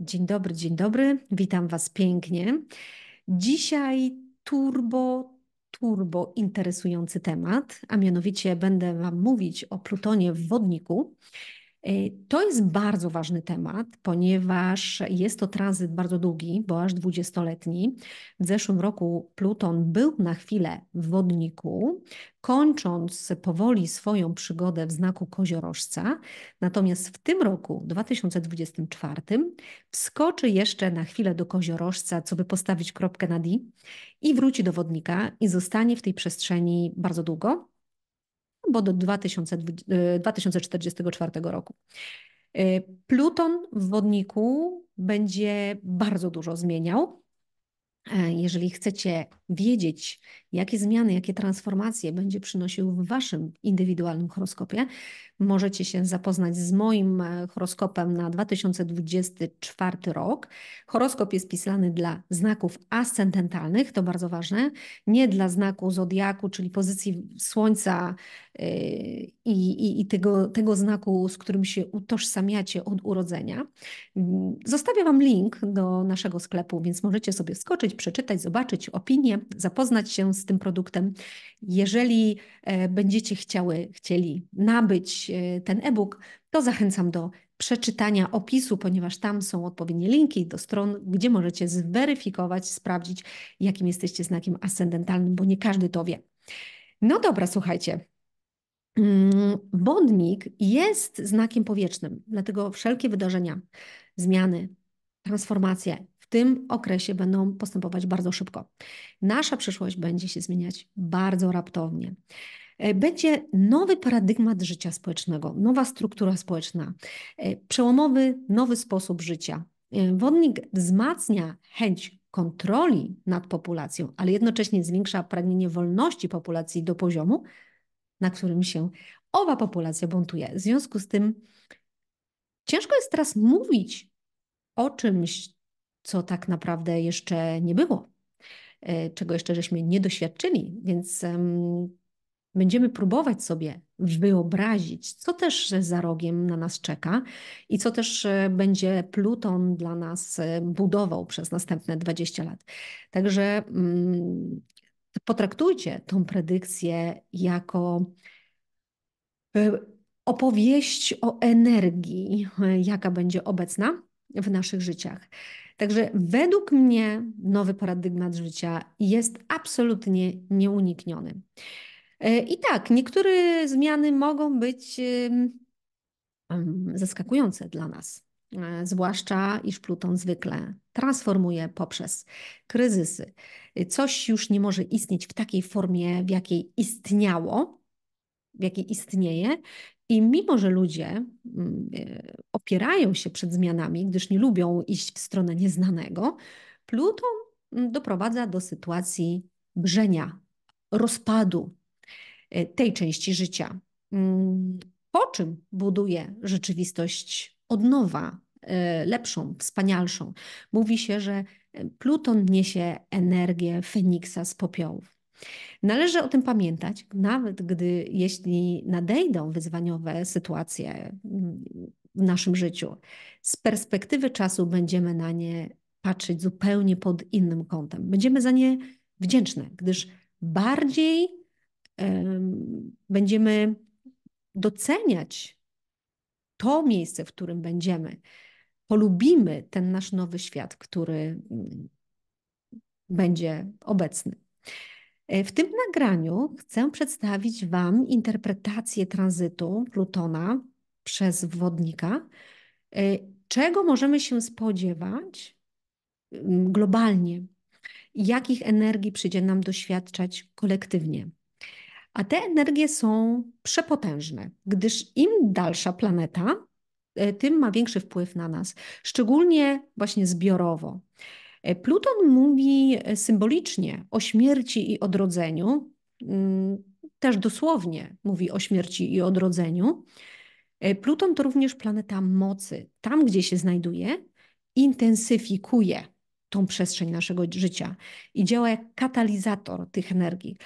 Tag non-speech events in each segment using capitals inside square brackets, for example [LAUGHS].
Dzień dobry, dzień dobry, witam Was pięknie. Dzisiaj turbo, turbo interesujący temat, a mianowicie będę Wam mówić o Plutonie w wodniku. Y, to jest bardzo ważny temat, ponieważ jest to tranzyt bardzo długi, bo aż 20-letni. W zeszłym roku Pluton był na chwilę w wodniku, kończąc powoli swoją przygodę w znaku koziorożca. Natomiast w tym roku, 2024, wskoczy jeszcze na chwilę do koziorożca, co by postawić kropkę na D i wróci do wodnika i zostanie w tej przestrzeni bardzo długo bo do 2044 e, roku. E, Pluton w wodniku będzie bardzo dużo zmieniał. E, jeżeli chcecie wiedzieć, jakie zmiany, jakie transformacje będzie przynosił w Waszym indywidualnym horoskopie, możecie się zapoznać z moim e, horoskopem na 2024 rok. Horoskop jest pisany dla znaków ascendentalnych, to bardzo ważne, nie dla znaku zodiaku, czyli pozycji Słońca e, i, i, i tego, tego znaku, z którym się utożsamiacie od urodzenia. Mm, Zostawiam Wam link do naszego sklepu, więc możecie sobie skoczyć, przeczytać, zobaczyć opinię, zapoznać się z tym produktem. Jeżeli e, będziecie chciały, chcieli nabyć e, ten e-book, to zachęcam do przeczytania opisu, ponieważ tam są odpowiednie linki do stron, gdzie możecie zweryfikować, sprawdzić, jakim jesteście znakiem ascendentalnym, bo nie każdy to wie. No dobra, słuchajcie. Mm, Bądnik jest znakiem powietrznym, dlatego wszelkie wydarzenia, zmiany, transformacje, w tym okresie będą postępować bardzo szybko. Nasza przyszłość będzie się zmieniać bardzo raptownie. E, będzie nowy paradygmat życia społecznego, nowa struktura społeczna, e, przełomowy nowy sposób życia. E, wodnik wzmacnia chęć kontroli nad populacją, ale jednocześnie zwiększa pragnienie wolności populacji do poziomu, na którym się owa populacja buntuje. W związku z tym ciężko jest teraz mówić o czymś, co tak naprawdę jeszcze nie było, e, czego jeszcze żeśmy nie doświadczyli, więc będziemy próbować sobie wyobrazić, co też za rogiem na nas czeka i co też e, będzie Pluton dla nas e, budował przez następne 20 lat. Także mm, potraktujcie tą predykcję jako opowieść o energii, jaka będzie obecna w naszych życiach. Także według mnie nowy paradygmat życia jest absolutnie nieunikniony. E, I tak, niektóre zmiany mogą być zaskakujące dla nas, e, zwłaszcza iż Pluton zwykle transformuje poprzez kryzysy. E, coś już nie może istnieć w takiej formie, w jakiej istniało, w jakiej istnieje. I mimo, że ludzie opierają się przed zmianami, gdyż nie lubią iść w stronę nieznanego, Pluton mm, doprowadza do sytuacji brzenia, rozpadu e, tej części życia. Mm, po czym buduje rzeczywistość od nowa, e, lepszą, wspanialszą. Mówi się, że e, Pluton niesie energię Feniksa z popiołów. Należy o tym pamiętać, nawet gdy, jeśli nadejdą wyzwaniowe sytuacje, mm, w naszym życiu. Z perspektywy czasu będziemy na nie patrzeć zupełnie pod innym kątem. Będziemy za nie wdzięczne, gdyż bardziej um, będziemy doceniać to miejsce, w którym będziemy. Polubimy ten nasz nowy świat, który mm, będzie obecny. E, w tym nagraniu chcę przedstawić Wam interpretację tranzytu Plutona przez wodnika. E, czego możemy się spodziewać globalnie? Jakich energii przyjdzie nam doświadczać kolektywnie? A te energie są przepotężne, gdyż im dalsza planeta, e, tym ma większy wpływ na nas, szczególnie właśnie zbiorowo. E, Pluton mówi symbolicznie o śmierci i odrodzeniu, też dosłownie mówi o śmierci i odrodzeniu. E, Pluton to również planeta mocy. Tam, gdzie się znajduje, intensyfikuje tą przestrzeń naszego życia i działa jak katalizator tych energii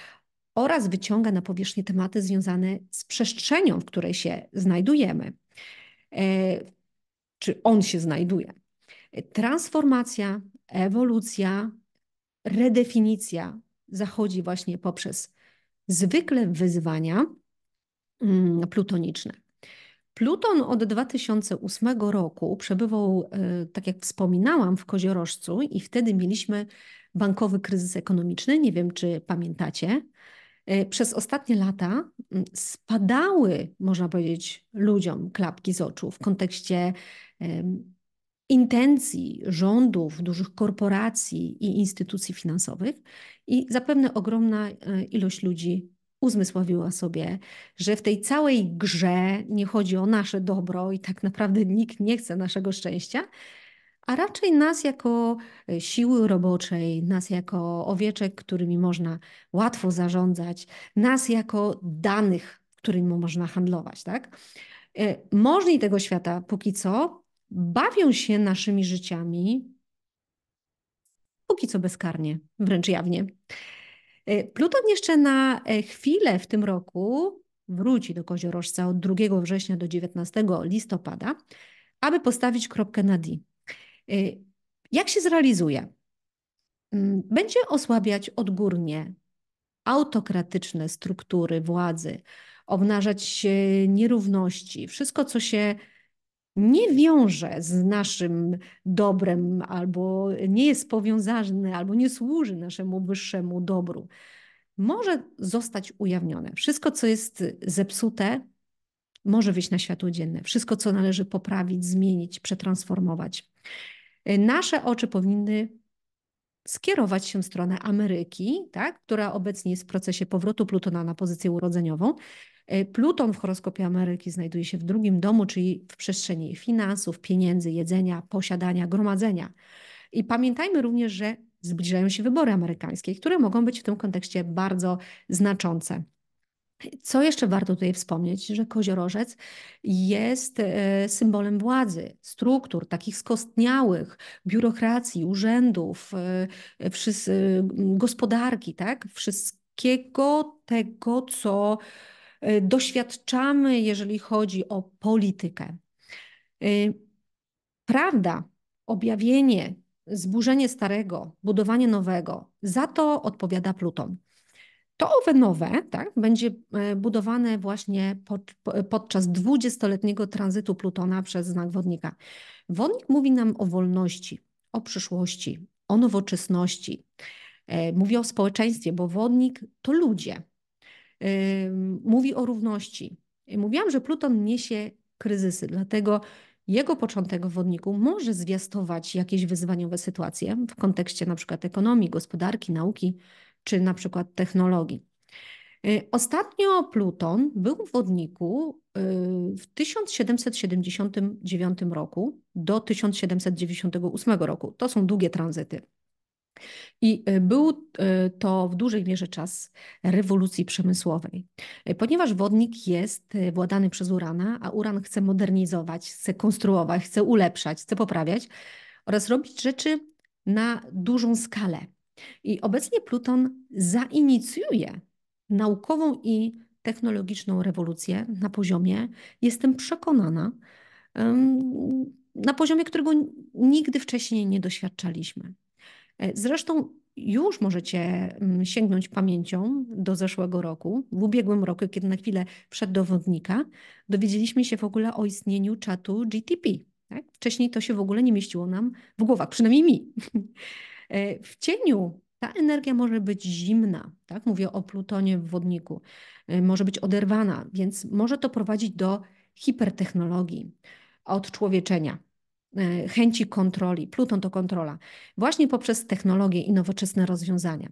oraz wyciąga na powierzchnię tematy związane z przestrzenią, w której się znajdujemy, e, czy on się znajduje. E, transformacja, ewolucja, redefinicja zachodzi właśnie poprzez zwykle wyzwania mm, plutoniczne. Pluton od 2008 roku przebywał, e, tak jak wspominałam, w Koziorożcu i wtedy mieliśmy bankowy kryzys ekonomiczny. Nie wiem, czy pamiętacie. E, przez ostatnie lata spadały, można powiedzieć, ludziom klapki z oczu w kontekście intencji rządów, dużych korporacji i instytucji finansowych, i zapewne ogromna e, ilość ludzi uzmysławiła sobie, że w tej całej grze nie chodzi o nasze dobro i tak naprawdę nikt nie chce naszego szczęścia, a raczej nas jako e, siły roboczej, nas jako owieczek, którymi można łatwo zarządzać, nas jako danych, którymi można handlować. Tak? E, możni tego świata póki co bawią się naszymi życiami, póki co bezkarnie, wręcz jawnie. E, Pluton jeszcze na e, chwilę w tym roku wróci do koziorożca od 2 września do 19 listopada, aby postawić kropkę na D. E, jak się zrealizuje? Mm, będzie osłabiać odgórnie autokratyczne struktury władzy, obnażać nierówności, wszystko, co się nie wiąże z naszym dobrem, albo nie jest powiązany, albo nie służy naszemu wyższemu dobru, może zostać ujawnione. Wszystko, co jest zepsute, może wyjść na światło dzienne. Wszystko, co należy poprawić, zmienić, przetransformować. Nasze oczy powinny skierować się w stronę Ameryki, tak, która obecnie jest w procesie powrotu Plutona na pozycję urodzeniową. E, Pluton w horoskopie Ameryki znajduje się w drugim domu, czyli w przestrzeni finansów, pieniędzy, jedzenia, posiadania, gromadzenia. I pamiętajmy również, że zbliżają się wybory amerykańskie, które mogą być w tym kontekście bardzo znaczące. Co jeszcze warto tutaj wspomnieć, że koziorożec jest e, symbolem władzy, struktur takich skostniałych, biurokracji, urzędów, e, e, gospodarki, tak? wszystkiego tego, co doświadczamy, jeżeli chodzi o politykę. Prawda, objawienie, zburzenie starego, budowanie nowego, za to odpowiada Pluton. To owe nowe tak, będzie e, budowane właśnie pod, podczas dwudziestoletniego tranzytu Plutona przez znak wodnika. Wodnik mówi nam o wolności, o przyszłości, o nowoczesności. E, mówi o społeczeństwie, bo wodnik to ludzie. E, mówi o równości. Mówiłam, że Pluton niesie kryzysy, dlatego jego początek w wodniku może zwiastować jakieś wyzwaniowe sytuacje w kontekście na przykład ekonomii, gospodarki, nauki, czy na przykład technologii. Y, ostatnio Pluton był w wodniku y, w 1779 roku do 1798 roku. To są długie tranzyty. I y, był to w dużej mierze czas rewolucji przemysłowej, ponieważ wodnik jest władany przez Urana, a Uran chce modernizować, chce konstruować, chce ulepszać, chce poprawiać oraz robić rzeczy na dużą skalę. I obecnie Pluton zainicjuje naukową i technologiczną rewolucję na poziomie, jestem przekonana, na poziomie, którego nigdy wcześniej nie doświadczaliśmy. E, zresztą już możecie sięgnąć pamięcią do zeszłego roku. W ubiegłym roku, kiedy na chwilę przed dowodnika, dowiedzieliśmy się w ogóle o istnieniu czatu GTP. Tak? Wcześniej to się w ogóle nie mieściło nam w głowach, przynajmniej mi. [LAUGHS] E, w cieniu ta energia może być zimna, tak? Mówię o plutonie w wodniku, e, może być oderwana, więc może to prowadzić do hipertechnologii, odczłowieczenia, e, chęci kontroli. Pluton to kontrola, właśnie poprzez technologie i nowoczesne rozwiązania.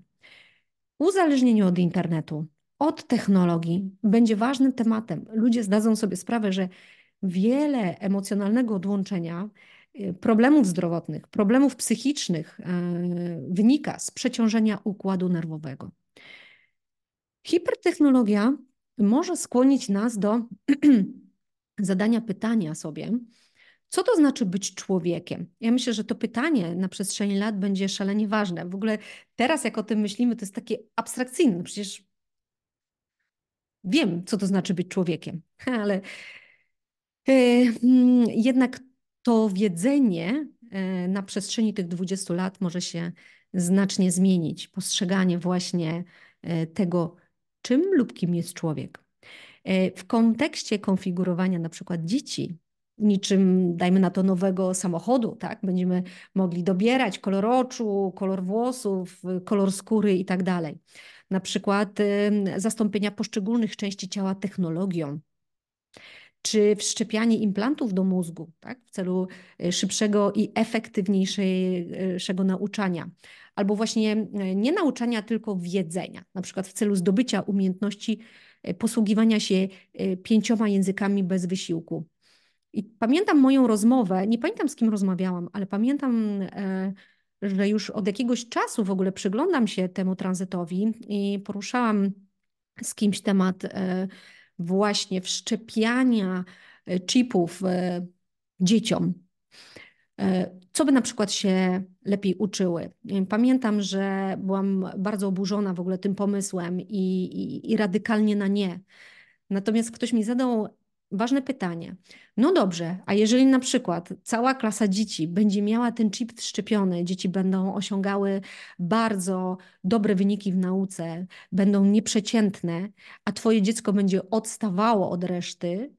Uzależnienie od internetu, od technologii będzie ważnym tematem. Ludzie zdadzą sobie sprawę, że wiele emocjonalnego odłączenia problemów zdrowotnych, problemów psychicznych e, wynika z przeciążenia układu nerwowego. Hipertechnologia może skłonić nas do [CLEARS THROAT] zadania pytania sobie, co to znaczy być człowiekiem? Ja myślę, że to pytanie na przestrzeni lat będzie szalenie ważne. W ogóle teraz, jak o tym myślimy, to jest takie abstrakcyjne. Przecież wiem, co to znaczy być człowiekiem, [LAUGHS] ale e, mm, jednak to wiedzenie e, na przestrzeni tych 20 lat może się znacznie zmienić. Postrzeganie właśnie e, tego, czym lub kim jest człowiek. E, w kontekście konfigurowania na przykład dzieci, niczym dajmy na to nowego samochodu, tak? Będziemy mogli dobierać kolor oczu, kolor włosów, kolor skóry i tak dalej. Na przykład zastąpienia poszczególnych części ciała technologią czy wszczepianie implantów do mózgu tak, w celu e, szybszego i efektywniejszego nauczania, albo właśnie e, nie nauczania, tylko wiedzenia, na przykład w celu zdobycia umiejętności e, posługiwania się pięcioma językami bez wysiłku. I pamiętam moją rozmowę, nie pamiętam z kim rozmawiałam, ale pamiętam, że już od jakiegoś czasu w ogóle przyglądam się temu tranzytowi i poruszałam z kimś temat właśnie wszczepiania e, chipów e, dzieciom, e, co by na przykład się lepiej uczyły. Pamiętam, że byłam bardzo oburzona w ogóle tym pomysłem i, i, i radykalnie na nie. Natomiast ktoś mi zadał ważne pytanie. No dobrze, a jeżeli na przykład cała klasa dzieci będzie miała ten chip szczepiony, dzieci będą osiągały bardzo dobre wyniki w nauce, będą nieprzeciętne, a twoje dziecko będzie odstawało od reszty,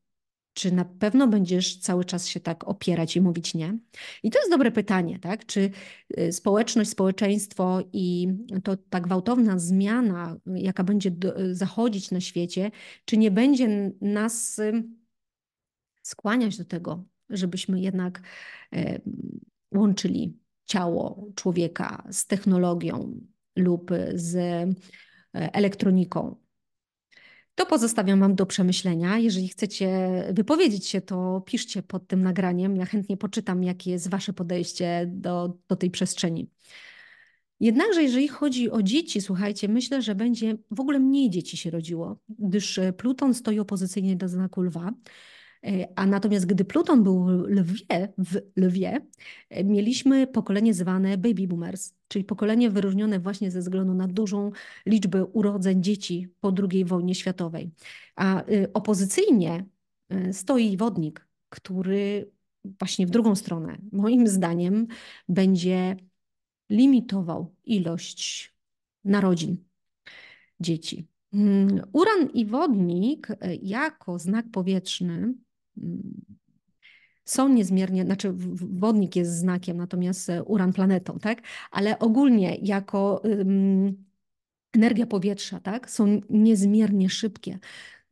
czy na pewno będziesz cały czas się tak opierać i mówić nie? I to jest dobre pytanie, tak? Czy y, społeczność, społeczeństwo i to ta gwałtowna zmiana, jaka będzie zachodzić na świecie, czy nie będzie nas y, skłaniać do tego, żebyśmy jednak e, łączyli ciało człowieka z technologią lub z e, elektroniką. To pozostawiam Wam do przemyślenia. Jeżeli chcecie wypowiedzieć się, to piszcie pod tym nagraniem. Ja chętnie poczytam, jakie jest Wasze podejście do, do tej przestrzeni. Jednakże, jeżeli chodzi o dzieci, słuchajcie, myślę, że będzie w ogóle mniej dzieci się rodziło, gdyż Pluton stoi opozycyjnie do znaku lwa. E, a natomiast gdy Pluton był lwie, w lwie, e, mieliśmy pokolenie zwane baby boomers, czyli pokolenie wyróżnione właśnie ze względu na dużą liczbę urodzeń dzieci po II wojnie światowej. A e, opozycyjnie stoi wodnik, który właśnie w drugą stronę, moim zdaniem, będzie limitował ilość narodzin dzieci. Hmm, uran i wodnik jako znak powietrzny są niezmiernie, znaczy wodnik jest znakiem, natomiast e, uran planetą, tak? Ale ogólnie jako energia powietrza, tak? Są niezmiernie szybkie.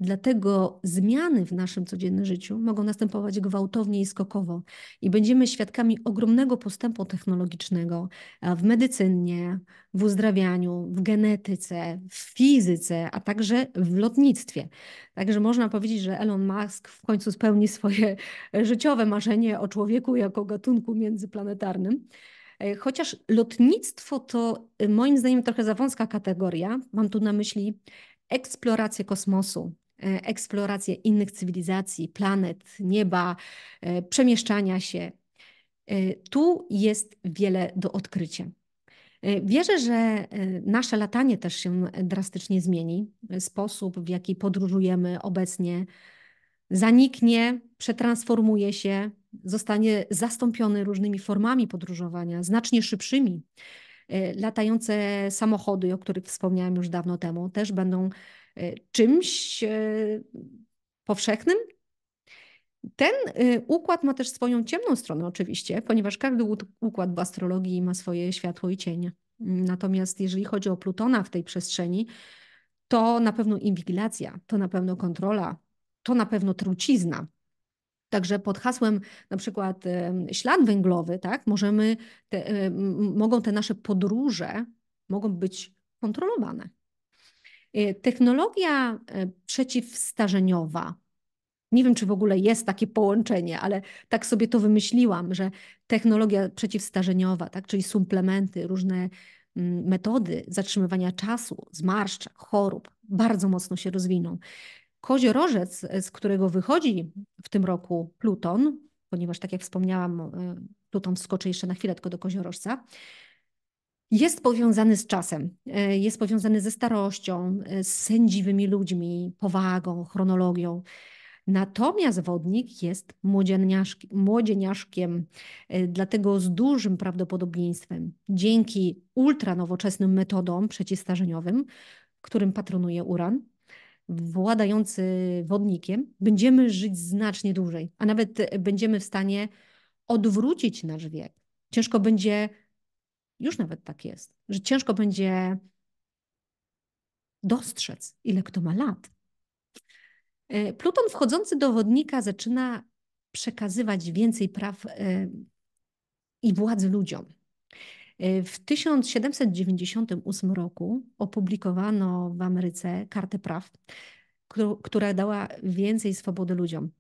Dlatego zmiany w naszym codziennym życiu mogą następować gwałtownie i skokowo. I będziemy świadkami ogromnego postępu technologicznego w medycynie, w uzdrawianiu, w genetyce, w fizyce, a także w lotnictwie. Także można powiedzieć, że Elon Musk w końcu spełni swoje życiowe marzenie o człowieku jako gatunku międzyplanetarnym. E, chociaż lotnictwo to e, moim zdaniem trochę za wąska kategoria. Mam tu na myśli eksplorację kosmosu, eksplorację innych cywilizacji, planet, nieba, e, przemieszczania się. E, tu jest wiele do odkrycia. E, wierzę, że nasze latanie też się drastycznie zmieni. Sposób, w jaki podróżujemy obecnie, zaniknie, przetransformuje się, zostanie zastąpiony różnymi formami podróżowania, znacznie szybszymi, Y, latające samochody, o których wspomniałam już dawno temu, też będą y, czymś y, powszechnym. Ten układ ma też swoją ciemną stronę, oczywiście, ponieważ każdy układ w astrologii ma swoje światło i cienie. Mm, natomiast jeżeli chodzi o Plutona w tej przestrzeni, to na pewno inwigilacja, to na pewno kontrola, to na pewno trucizna. Także pod hasłem na przykład ślad węglowy, tak, możemy te, mogą te nasze podróże mogą być kontrolowane. E, technologia e, przeciwstarzeniowa. Nie wiem, czy w ogóle jest takie połączenie, ale tak sobie to wymyśliłam, że technologia przeciwstarzeniowa, tak, czyli suplementy, różne metody zatrzymywania czasu, zmarszcz, chorób bardzo mocno się rozwiną. Koziorożec, e, z którego wychodzi w tym roku Pluton, ponieważ tak jak wspomniałam, e, Pluton wskoczy jeszcze na chwilę tylko do koziorożca, jest powiązany z czasem, e, jest powiązany ze starością, z sędziwymi ludźmi, powagą, chronologią. Natomiast wodnik jest młodzieniaszkiem, dlatego z dużym prawdopodobieństwem, dzięki ultranowoczesnym metodom przeciwstarzeniowym, którym patronuje uran, władający wodnikiem, będziemy żyć znacznie dłużej, a nawet będziemy w stanie odwrócić nasz wiek. Ciężko będzie, już nawet tak jest, że ciężko będzie dostrzec, ile kto ma lat. E, Pluton wchodzący do wodnika zaczyna przekazywać więcej praw e, i władzy ludziom. Y, w 1798 roku opublikowano w Ameryce kartę praw, która dała więcej swobody ludziom.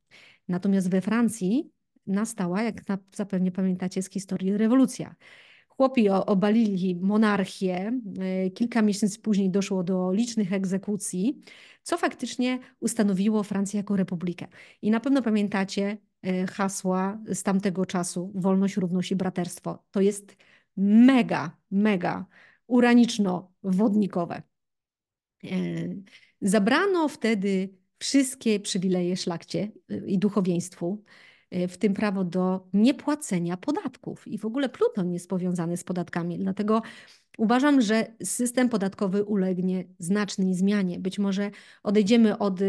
Natomiast we Francji nastała, jak zapewne pamiętacie z historii, rewolucja. Chłopi obalili monarchię. Y, kilka miesięcy później doszło do licznych egzekucji, co faktycznie ustanowiło Francję jako republikę. I na pewno pamiętacie y, hasła z tamtego czasu: wolność, równość i braterstwo. To jest mega, mega uraniczno-wodnikowe. E, zabrano wtedy wszystkie przywileje szlakcie e, i duchowieństwu, e, w tym prawo do niepłacenia podatków. I w ogóle Pluton jest powiązany z podatkami, dlatego uważam, że system podatkowy ulegnie znacznej zmianie. Być może odejdziemy od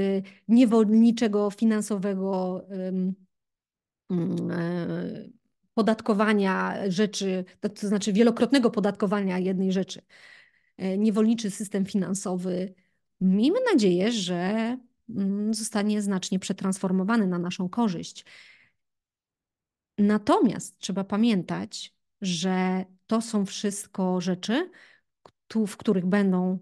niewolniczego, finansowego. Um, um, podatkowania rzeczy, to znaczy wielokrotnego podatkowania jednej rzeczy, e, niewolniczy system finansowy, miejmy nadzieję, że mm, zostanie znacznie przetransformowany na naszą korzyść. Natomiast trzeba pamiętać, że to są wszystko rzeczy, w których będą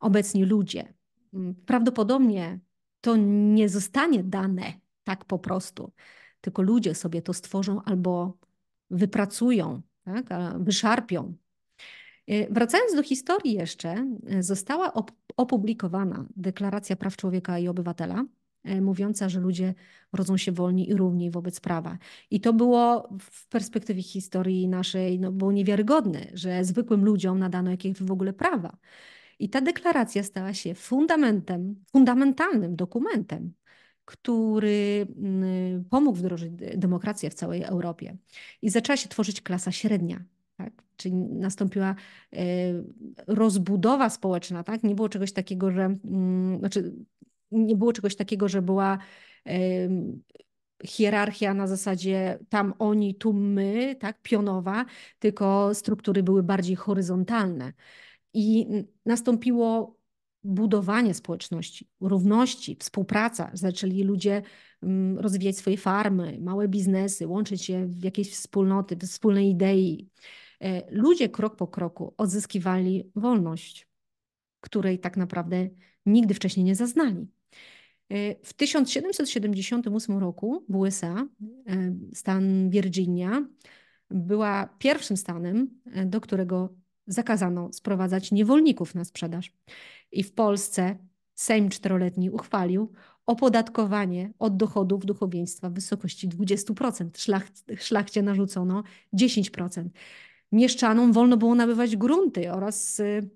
obecni ludzie. Mm, prawdopodobnie to nie zostanie dane tak po prostu tylko ludzie sobie to stworzą albo wypracują, tak? wyszarpią. E, wracając do historii jeszcze, e, została opublikowana Deklaracja Praw Człowieka i Obywatela, e, mówiąca, że ludzie rodzą się wolni i równi wobec prawa. I to było w perspektywie historii naszej, no, było niewiarygodne, że zwykłym ludziom nadano jakieś w ogóle prawa. I ta deklaracja stała się fundamentem, fundamentalnym dokumentem który mm, pomógł wdrożyć demokrację w całej Europie. I zaczęła się tworzyć klasa średnia, tak? Czyli nastąpiła e, rozbudowa społeczna, tak? Nie było czegoś takiego, że mm, znaczy nie było czegoś takiego, że była e, hierarchia na zasadzie tam oni, tu my, tak, pionowa, tylko struktury były bardziej horyzontalne. I nastąpiło budowanie społeczności, równości, współpraca. Zaczęli ludzie mm, rozwijać swoje farmy, małe biznesy, łączyć się w jakieś wspólnoty, w wspólnej idei. E, ludzie krok po kroku odzyskiwali wolność, której tak naprawdę nigdy wcześniej nie zaznali. E, w 1778 roku w USA e, stan Virginia była pierwszym stanem, do którego zakazano sprowadzać niewolników na sprzedaż. I w Polsce Sejm czteroletni uchwalił opodatkowanie od dochodów duchowieństwa w wysokości 20%. Szlach, szlachcie narzucono 10%. Mieszczanom wolno było nabywać grunty oraz y,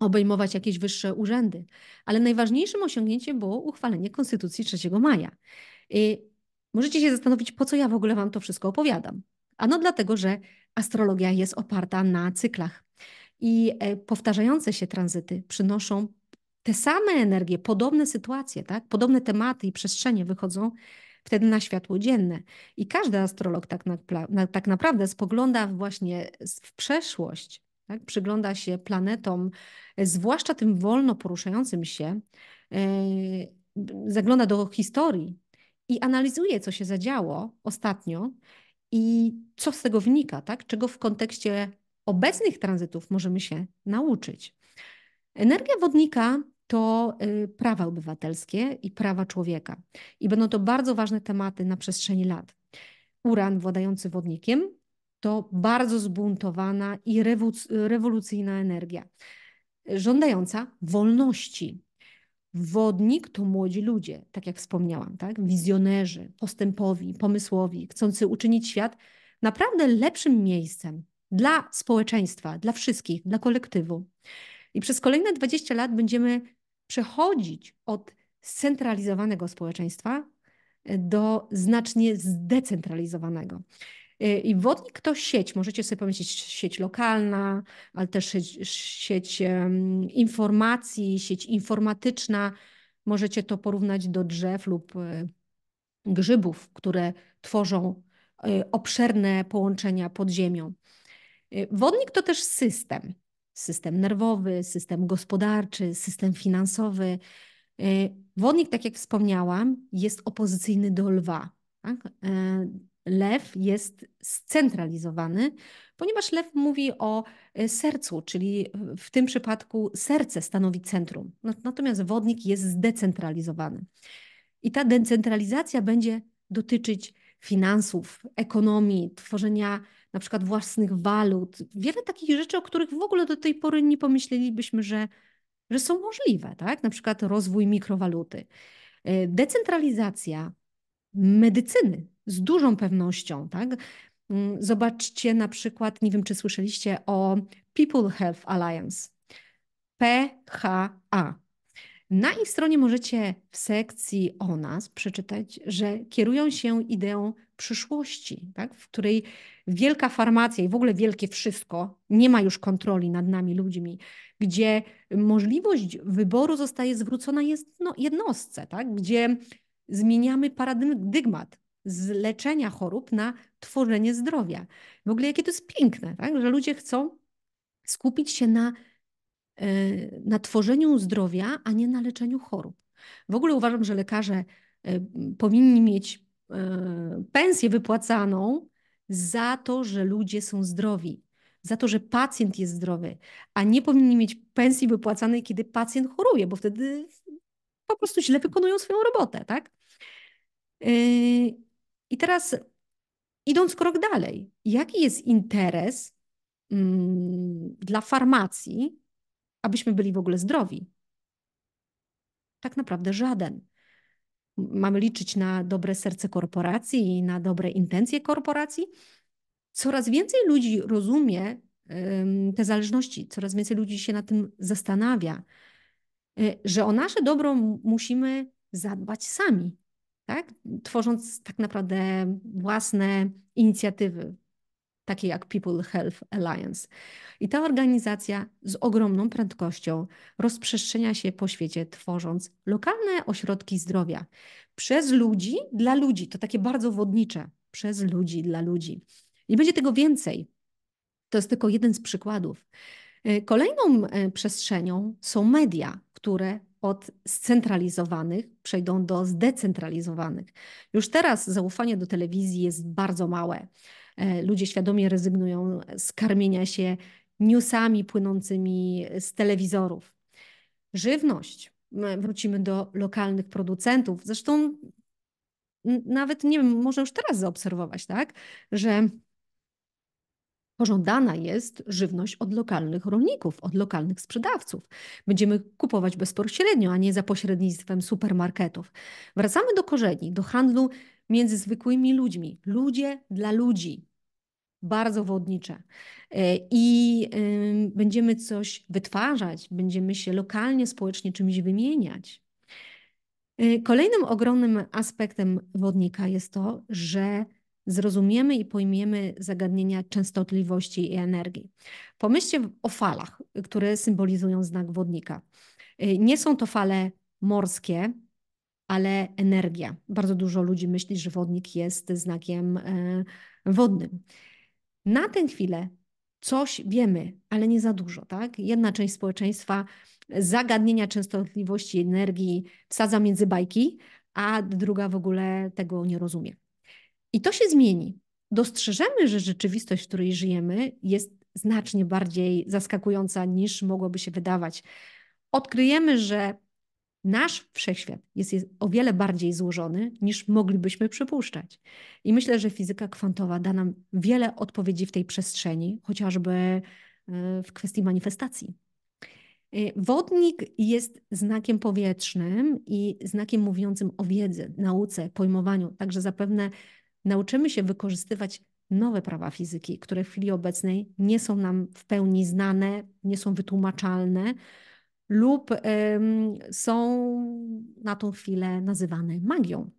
obejmować jakieś wyższe urzędy. Ale najważniejszym osiągnięciem było uchwalenie Konstytucji 3 maja. I możecie się zastanowić, po co ja w ogóle Wam to wszystko opowiadam. Ano dlatego, że astrologia jest oparta na cyklach. I e, powtarzające się tranzyty przynoszą te same energie, podobne sytuacje, tak? podobne tematy i przestrzenie wychodzą wtedy na światło dzienne. I każdy astrolog tak, na, na, tak naprawdę spogląda właśnie w przeszłość, tak? przygląda się planetom, e, zwłaszcza tym wolno poruszającym się, yy, zagląda do historii i analizuje, co się zadziało ostatnio i co z tego wynika, tak? czego w kontekście obecnych tranzytów możemy się nauczyć. Energia wodnika to y, prawa obywatelskie i prawa człowieka. I będą to bardzo ważne tematy na przestrzeni lat. Uran władający wodnikiem to bardzo zbuntowana i rewolucyjna energia, żądająca wolności. Wodnik to młodzi ludzie, tak jak wspomniałam, tak? wizjonerzy, postępowi, pomysłowi, chcący uczynić świat naprawdę lepszym miejscem, dla społeczeństwa, dla wszystkich, dla kolektywu. I przez kolejne 20 lat będziemy przechodzić od scentralizowanego społeczeństwa e, do znacznie zdecentralizowanego. E, I wodnik to sieć, możecie sobie pomyśleć, sieć lokalna, ale też sieć, sieć informacji, sieć informatyczna. Możecie to porównać do drzew lub e, grzybów, które tworzą obszerne połączenia pod ziemią. Y, wodnik to też system. System nerwowy, system gospodarczy, system finansowy. Y, wodnik, tak jak wspomniałam, jest opozycyjny do lwa. Tak? Y, lew jest scentralizowany, ponieważ lew mówi o sercu, czyli w tym przypadku serce stanowi centrum. No, natomiast wodnik jest zdecentralizowany. I ta decentralizacja będzie dotyczyć finansów, ekonomii, tworzenia na przykład własnych walut, wiele takich rzeczy, o których w ogóle do tej pory nie pomyślelibyśmy, że, że są możliwe, tak? Na przykład rozwój mikrowaluty. E, decentralizacja medycyny z dużą pewnością, tak? Mm, zobaczcie na przykład, nie wiem czy słyszeliście o People Health Alliance, PHA. Na ich stronie możecie w sekcji o nas przeczytać, że kierują się ideą przyszłości, tak? w której wielka farmacja i w ogóle wielkie wszystko nie ma już kontroli nad nami ludźmi, gdzie możliwość wyboru zostaje zwrócona jednostce, tak? gdzie zmieniamy paradygmat z leczenia chorób na tworzenie zdrowia. W ogóle jakie to jest piękne, tak? że ludzie chcą skupić się na na tworzeniu zdrowia, a nie na leczeniu chorób. W ogóle uważam, że lekarze e, powinni mieć e, pensję wypłacaną za to, że ludzie są zdrowi, za to, że pacjent jest zdrowy, a nie powinni mieć pensji wypłacanej, kiedy pacjent choruje, bo wtedy po prostu źle wykonują swoją robotę, tak? E, I teraz idąc krok dalej, jaki jest interes mm, dla farmacji abyśmy byli w ogóle zdrowi? Tak naprawdę żaden. Mamy liczyć na dobre serce korporacji i na dobre intencje korporacji. Coraz więcej ludzi rozumie te zależności, coraz więcej ludzi się na tym zastanawia, y, że o nasze dobro musimy zadbać sami, tak? tworząc tak naprawdę własne inicjatywy, takie jak People Health Alliance. I ta organizacja z ogromną prędkością rozprzestrzenia się po świecie, tworząc lokalne ośrodki zdrowia przez ludzi dla ludzi. To takie bardzo wodnicze przez ludzi dla ludzi. I będzie tego więcej. To jest tylko jeden z przykładów. E, kolejną e, przestrzenią są media, które od scentralizowanych przejdą do zdecentralizowanych. Już teraz zaufanie do telewizji jest bardzo małe. E, ludzie świadomie rezygnują z karmienia się newsami płynącymi z telewizorów. Żywność. No, wrócimy do lokalnych producentów. Zresztą nawet nie wiem, może już teraz zaobserwować, tak, że pożądana jest żywność od lokalnych rolników, od lokalnych sprzedawców. Będziemy kupować bezpośrednio, a nie za pośrednictwem supermarketów. Wracamy do korzeni, do handlu między zwykłymi ludźmi. Ludzie dla ludzi bardzo wodnicze e, i będziemy coś wytwarzać, będziemy się lokalnie, społecznie czymś wymieniać. E, kolejnym ogromnym aspektem wodnika jest to, że zrozumiemy i pojmiemy zagadnienia częstotliwości i energii. Pomyślcie o falach, które symbolizują znak wodnika. E, nie są to fale morskie, ale energia. Bardzo dużo ludzi myśli, że wodnik jest znakiem wodnym. Na tę chwilę coś wiemy, ale nie za dużo. Tak? Jedna część społeczeństwa zagadnienia częstotliwości energii wsadza między bajki, a druga w ogóle tego nie rozumie. I to się zmieni. Dostrzeżemy, że rzeczywistość, w której żyjemy, jest znacznie bardziej zaskakująca niż mogłoby się wydawać. Odkryjemy, że Nasz wszechświat jest, o wiele bardziej złożony niż moglibyśmy przypuszczać. I myślę, że fizyka kwantowa da nam wiele odpowiedzi w tej przestrzeni, chociażby e, w kwestii manifestacji. E, wodnik jest znakiem powietrznym i znakiem mówiącym o wiedzy, nauce, pojmowaniu. Także zapewne nauczymy się wykorzystywać nowe prawa fizyki, które w chwili obecnej nie są nam w pełni znane, nie są wytłumaczalne, lub są na tą chwilę nazywane magią.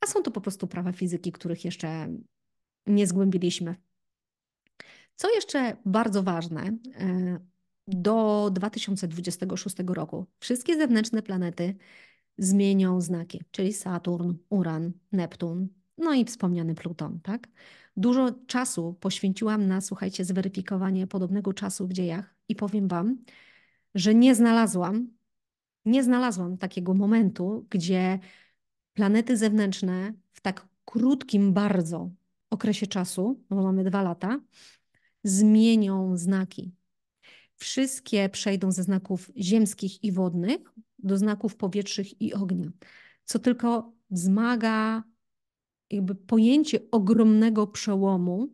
A są to po prostu prawa fizyki, których jeszcze nie zgłębiliśmy. Co jeszcze bardzo ważne, e, do 2026 roku wszystkie zewnętrzne planety zmienią znaki, czyli Saturn, Uran, Neptun, no i wspomniany Pluton, tak? Dużo czasu poświęciłam na, słuchajcie, zweryfikowanie podobnego czasu w dziejach i powiem Wam, że nie znalazłam, nie znalazłam takiego momentu, gdzie planety zewnętrzne w tak krótkim bardzo okresie czasu, no bo mamy dwa lata, zmienią znaki. Wszystkie przejdą ze znaków ziemskich i wodnych do znaków powietrznych i ognia, co tylko wzmaga jakby pojęcie ogromnego przełomu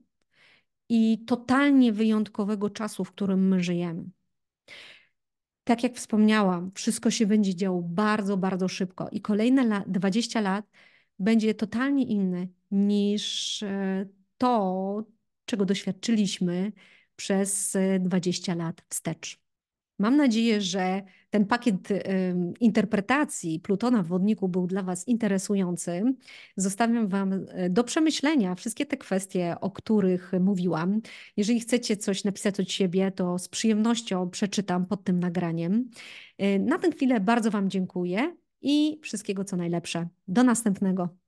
i totalnie wyjątkowego czasu, w którym my żyjemy tak jak wspomniałam, wszystko się będzie działo bardzo, bardzo szybko i kolejne lat, 20 lat będzie totalnie inne niż e, to, czego doświadczyliśmy przez 20 e, lat wstecz. Mam nadzieję, że ten pakiet interpretacji Plutona w wodniku był dla Was interesujący. Zostawiam Wam y, do przemyślenia wszystkie te kwestie, o których mówiłam. Jeżeli chcecie coś napisać od siebie, to z przyjemnością przeczytam pod tym nagraniem. Y, na tę chwilę bardzo Wam dziękuję i wszystkiego co najlepsze. Do następnego.